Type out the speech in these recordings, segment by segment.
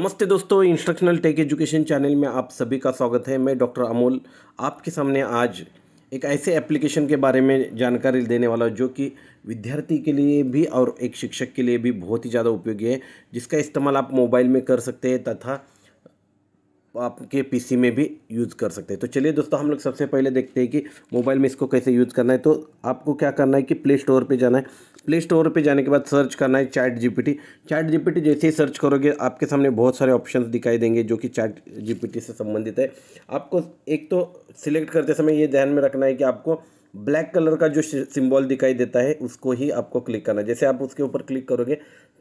नमस्ते दोस्तों instructional take education channel में आप सभी का स्वागत है मैं डॉक्टर अमोल आपके सामने आज एक ऐसे एप्लीकेशन के बारे में जानकारी देने वाला जो कि विद्यार्थी के लिए भी और एक शिक्षक के लिए भी बहुत ही ज़्यादा उपयोगी है जिसका इस्तेमाल आप मोबाइल में कर सकते हैं तथा आपके पीसी में भी यूज़ कर सकते हैं तो चलिए दोस्तों हम लोग सबसे पहले देखते हैं कि मोबाइल में इसको कैसे यूज़ करना है तो आपको क्या करना है कि प्ले स्टोर पर जाना है प्ले स्टोर पर जाने के बाद सर्च करना है चैट जीपीटी चैट जीपीटी जैसे ही सर्च करोगे आपके सामने बहुत सारे ऑप्शन दिखाई देंगे जो कि चैट जीपीटी से संबंधित है आपको एक तो सिलेक्ट करते समय ये ध्यान में रखना है कि आपको ब्लैक कलर का जो सिंबल दिखाई देता है उसको ही आपको क्लिक करना है जैसे आप उसके ऊपर क्लिक करोगे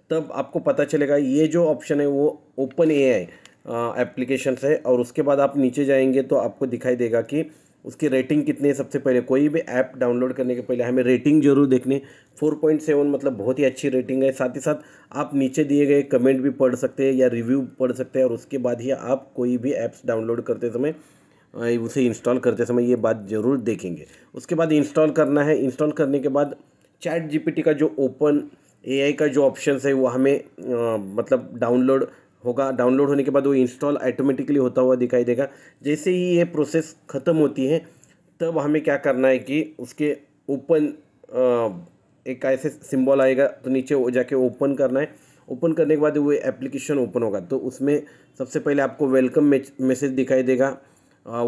तब आपको पता चलेगा ये जो ऑप्शन है वो ओपन ए है एप्लीकेशन है और उसके बाद आप नीचे जाएंगे तो आपको दिखाई देगा कि उसकी रेटिंग कितनी है सबसे पहले कोई भी ऐप डाउनलोड करने के पहले हमें रेटिंग जरूर देखनी सेवन मतलब बहुत ही अच्छी रेटिंग है साथ ही साथ आप नीचे दिए गए कमेंट भी पढ़ सकते हैं या रिव्यू पढ़ सकते हैं और उसके बाद ही आप कोई भी ऐप्स डाउनलोड करते समय उसे इंस्टॉल करते समय ये बात ज़रूर देखेंगे उसके बाद इंस्टॉल करना है इंस्टॉल करने के बाद चैट जी का जो ओपन ए का जो ऑप्शन है वो हमें आ, मतलब डाउनलोड होगा डाउनलोड होने के बाद वो इंस्टॉल ऑटोमेटिकली होता हुआ दिखाई देगा जैसे ही ये प्रोसेस ख़त्म होती है तब हमें क्या करना है कि उसके ओपन एक ऐसे सिंबल आएगा तो नीचे वो जाके ओपन करना है ओपन करने के बाद वो एप्लीकेशन ओपन होगा तो उसमें सबसे पहले आपको वेलकम मैसेज दिखाई देगा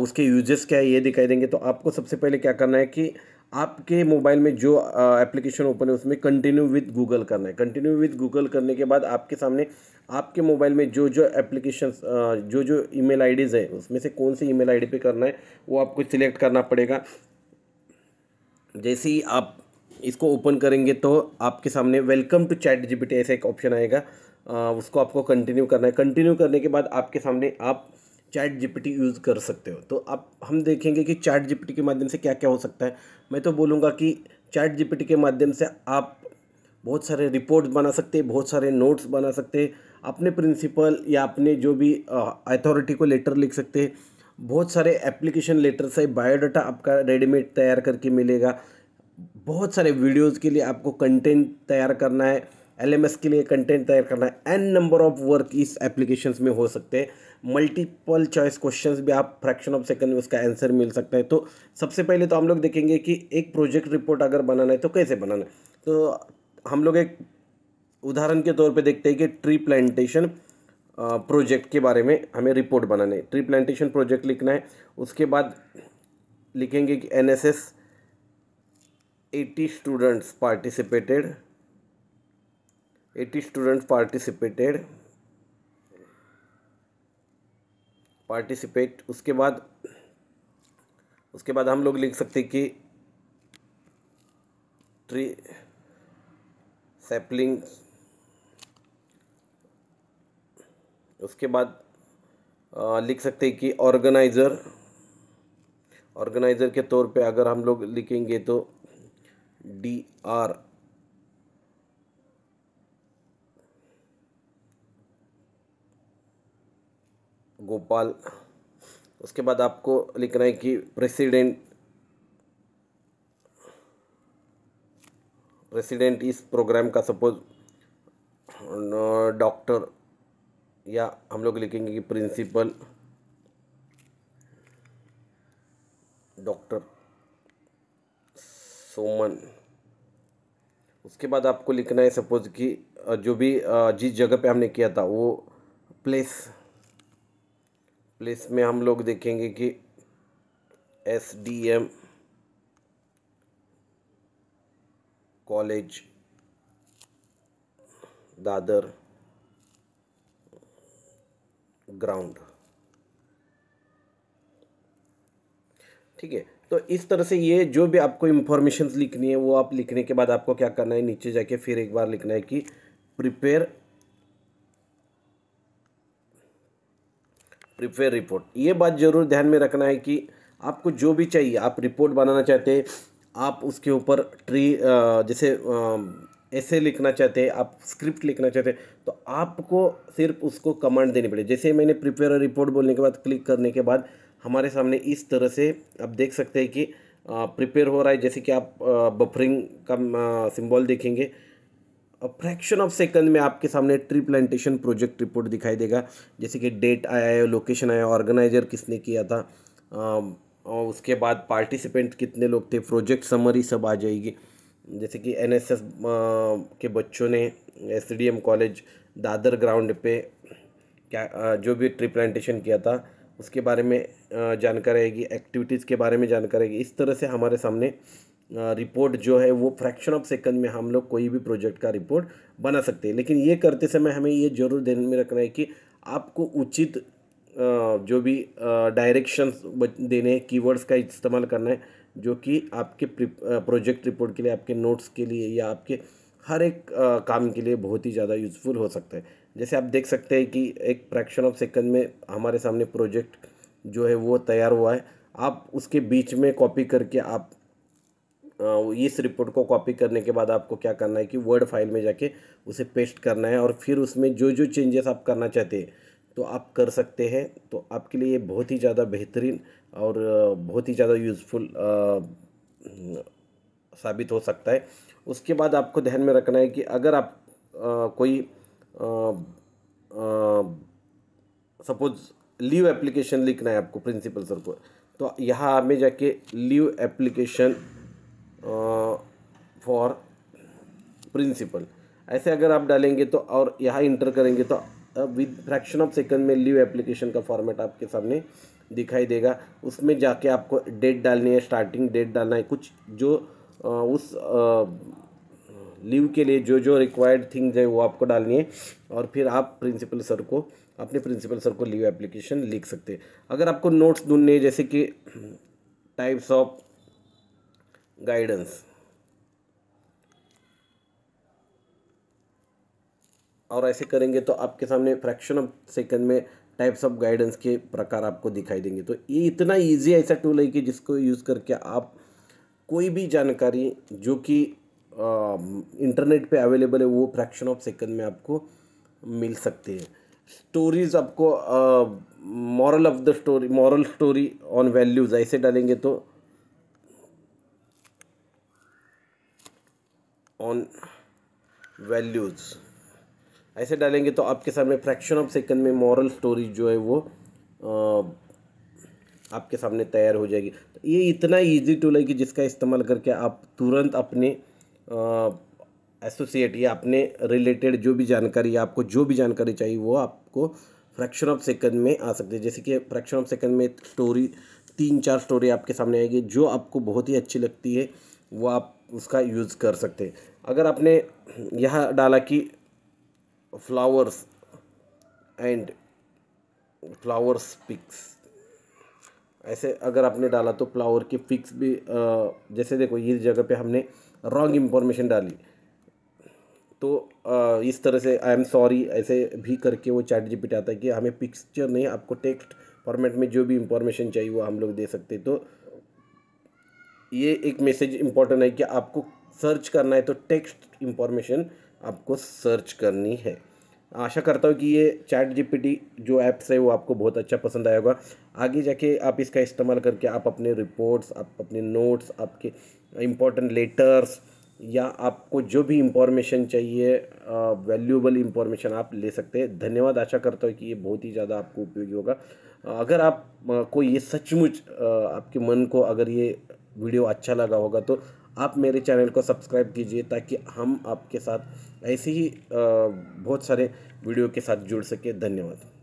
उसके यूजर्स क्या है ये दिखाई देंगे तो आपको सबसे पहले क्या करना है कि आपके मोबाइल में जो एप्लीकेशन ओपन है उसमें कंटिन्यू विद गूगल करना है कंटिन्यू विद गूगल करने के बाद आपके सामने आपके मोबाइल में जो जो एप्लीकेशन जो जो ईमेल आईडीज़ हैं उसमें से कौन सी ईमेल आईडी पे करना है वो आपको सिलेक्ट करना पड़ेगा जैसे ही आप इसको ओपन करेंगे तो आपके सामने वेलकम टू चैट जीपीटी ऐसा एक ऑप्शन आएगा उसको आपको कंटिन्यू करना है कंटिन्यू करने के बाद आपके सामने आप चैट जीपीटी यूज़ कर सकते हो तो अब हम देखेंगे कि चैट जीपीटी के माध्यम से क्या क्या हो सकता है मैं तो बोलूँगा कि चैट जीपीटी के माध्यम से आप बहुत सारे रिपोर्ट्स बना सकते बहुत सारे नोट्स बना सकते अपने प्रिंसिपल या अपने जो भी अथॉरिटी को लेटर लिख सकते बहुत सारे एप्लीकेशन लेटर से बायोडाटा आपका रेडीमेड तैयार करके मिलेगा बहुत सारे वीडियोस के लिए आपको कंटेंट तैयार करना है एलएमएस के लिए कंटेंट तैयार करना है एन नंबर ऑफ वर्क इस एप्लीकेशन में हो सकते हैं मल्टीपल चॉइस क्वेश्चन भी आप फ्रैक्शन ऑफ सेकंड में उसका आंसर मिल सकता है तो सबसे पहले तो हम लोग देखेंगे कि एक प्रोजेक्ट रिपोर्ट अगर बनाना है तो कैसे बनाना है तो हम लोग एक उदाहरण के तौर पर देखते हैं कि ट्री प्लांटेशन प्रोजेक्ट के बारे में हमें रिपोर्ट बनाना है ट्री प्लांटेशन प्रोजेक्ट लिखना है उसके बाद लिखेंगे कि N S S at students participated at students participated participate उसके बाद उसके बाद हम लोग लिख सकते कि ट्री सैपलिंग उसके बाद लिख सकते कि ऑर्गेनाइज़र ऑर्गेनाइज़र के तौर पे अगर हम लोग लिखेंगे तो डी आर गोपाल उसके बाद आपको लिखना है कि प्रेसिडेंट प्रेसिडेंट इस प्रोग्राम का सपोज डॉक्टर या हम लोग लिखेंगे कि प्रिंसिपल डॉक्टर सोमन उसके बाद आपको लिखना है सपोज कि जो भी जिस जगह पे हमने किया था वो प्लेस प्लेस में हम लोग देखेंगे कि S D M college Dadar ground ठीक है तो इस तरह से ये जो भी आपको इंफॉर्मेशन लिखनी है वो आप लिखने के बाद आपको क्या करना है नीचे जाके फिर एक बार लिखना है कि प्रिपेयर प्रिपेयर रिपोर्ट ये बात ज़रूर ध्यान में रखना है कि आपको जो भी चाहिए आप रिपोर्ट बनाना चाहते हैं आप उसके ऊपर ट्री जैसे ऐसे लिखना चाहते हैं आप स्क्रिप्ट लिखना चाहते हैं तो आपको सिर्फ उसको कमांड देनी पड़ेगी जैसे मैंने प्रिपेयर रिपोर्ट बोलने के बाद क्लिक करने के बाद हमारे सामने इस तरह से आप देख सकते हैं कि प्रिपेयर हो रहा है जैसे कि आप बफरिंग का सिंबल देखेंगे फ्रैक्शन ऑफ सेकंड में आपके सामने ट्री प्लांटेशन प्रोजेक्ट रिपोर्ट दिखाई देगा जैसे कि डेट आया है लोकेशन आया ऑर्गेनाइजर किसने किया था और उसके बाद पार्टिसिपेंट कितने लोग थे प्रोजेक्ट समरी सब आ जाएगी जैसे कि एनएसएस के बच्चों ने एसडीएम कॉलेज दादर ग्राउंड पे क्या जो भी ट्री प्लांटेशन किया था उसके बारे में जानकारी आएगी एक्टिविटीज़ के बारे में जानकारी आएगी इस तरह से हमारे सामने रिपोर्ट जो है वो फ्रैक्शन ऑफ सेकंड में हम लोग कोई भी प्रोजेक्ट का रिपोर्ट बना सकते हैं लेकिन ये करते समय हमें ये जरूर ध्यान में रखना है कि आपको उचित जो भी डायरेक्शंस देने हैं कीवर्ड्स का इस्तेमाल करना है जो कि आपके प्रोजेक्ट रिपोर्ट के लिए आपके नोट्स के लिए या आपके हर एक काम के लिए बहुत ही ज़्यादा यूज़फुल हो सकता है जैसे आप देख सकते हैं कि एक फ्रैक्शन ऑफ सेकंड में हमारे सामने प्रोजेक्ट जो है वो तैयार हुआ है आप उसके बीच में कॉपी करके आप इस रिपोर्ट को कॉपी करने के बाद आपको क्या करना है कि वर्ड फाइल में जाके उसे पेस्ट करना है और फिर उसमें जो जो चेंजेस आप करना चाहते हैं तो आप कर सकते हैं तो आपके लिए बहुत ही ज़्यादा बेहतरीन और बहुत ही ज़्यादा यूज़फुल साबित हो सकता है उसके बाद आपको ध्यान में रखना है कि अगर आप आ, कोई सपोज़ लीव एप्लीकेशन लिखना है आपको प्रिंसिपल सर को तो यहाँ में जाके लीव एप्लीकेशन फॉर प्रिंसिपल ऐसे अगर आप डालेंगे तो और यहाँ इंटर करेंगे तो विद फ्रैक्शन ऑफ सेकंड में लीव एप्लीकेशन का फॉर्मेट आपके सामने दिखाई देगा उसमें जाके आपको डेट डालनी है स्टार्टिंग डेट डालना है कुछ जो आ, उस लीव के लिए जो जो रिक्वायर्ड थिंग्स है वो आपको डालनी है और फिर आप प्रिंसिपल सर को अपने प्रिंसिपल सर को लीव एप्लीकेशन लिख सकते हैं अगर आपको नोट्स ढूंढने जैसे कि टाइप्स ऑफ गाइडेंस और ऐसे करेंगे तो आपके सामने फ्रैक्शन ऑफ सेकंड में टाइप्स ऑफ गाइडेंस के प्रकार आपको दिखाई देंगे तो ये इतना इजी ऐसा टूल है कि जिसको यूज़ करके आप कोई भी जानकारी जो कि इंटरनेट पे अवेलेबल है वो फ्रैक्शन ऑफ सेकंड में आपको मिल सकती है स्टोरीज आपको moral of the story moral story on values ऐसे डालेंगे तो ऑन वैल्यूज़ ऐसे डालेंगे तो आपके सामने फ्रैक्शन ऑफ सेकंड में मॉरल स्टोरी जो है वो आपके सामने तैयार हो जाएगी तो ये इतना इजी टूल है कि जिसका इस्तेमाल करके आप तुरंत अपने एसोसिएट या अपने रिलेटेड जो भी जानकारी या आपको जो भी जानकारी चाहिए वो आपको फ्रैक्शन ऑफ सेकंड में आ सकती है जैसे कि फ्रैक्शन ऑफ सेकंड में स्टोरी तीन चार स्टोरी आपके सामने आएगी जो आपको बहुत ही अच्छी लगती है वो आप उसका यूज़ कर सकते हैं अगर आपने यह डाला कि फ्लावर्स एंड फ्लावर्स पिक्स ऐसे अगर आपने डाला तो फ्लावर की पिक्स भी जैसे देखो इस जगह पे हमने रॉन्ग इंफॉर्मेशन डाली तो इस तरह से आई एम सॉरी ऐसे भी करके वो चैट जीपीटी आता है कि हमें पिक्चर नहीं आपको टेक्स्ट फॉर्मेट में जो भी इंफॉर्मेशन चाहिए वो हम लोग दे सकते तो ये एक मैसेज इंपॉर्टेंट है कि आपको सर्च करना है तो टेक्स्ट इंफॉर्मेशन आपको सर्च करनी है आशा करता हूँ कि ये चैट जी जो ऐप्स है वो आपको बहुत अच्छा पसंद आया होगा आगे जाके आप इसका इस्तेमाल करके आप अपने रिपोर्ट्स आप अपने नोट्स आपके इम्पोर्टेंट लेटर्स या आपको जो भी इंफॉर्मेशन चाहिए वैल्यूबल इंफॉर्मेशन आप ले सकते हैं धन्यवाद आशा करता हूँ कि ये बहुत ही ज़्यादा आपको उपयोगी होगा अगर आप को ये सचमुच आपके मन को अगर ये वीडियो अच्छा लगा होगा तो आप मेरे चैनल को सब्सक्राइब कीजिए ताकि हम आपके साथ ऐसे ही बहुत सारे वीडियो के साथ जुड़ सके धन्यवाद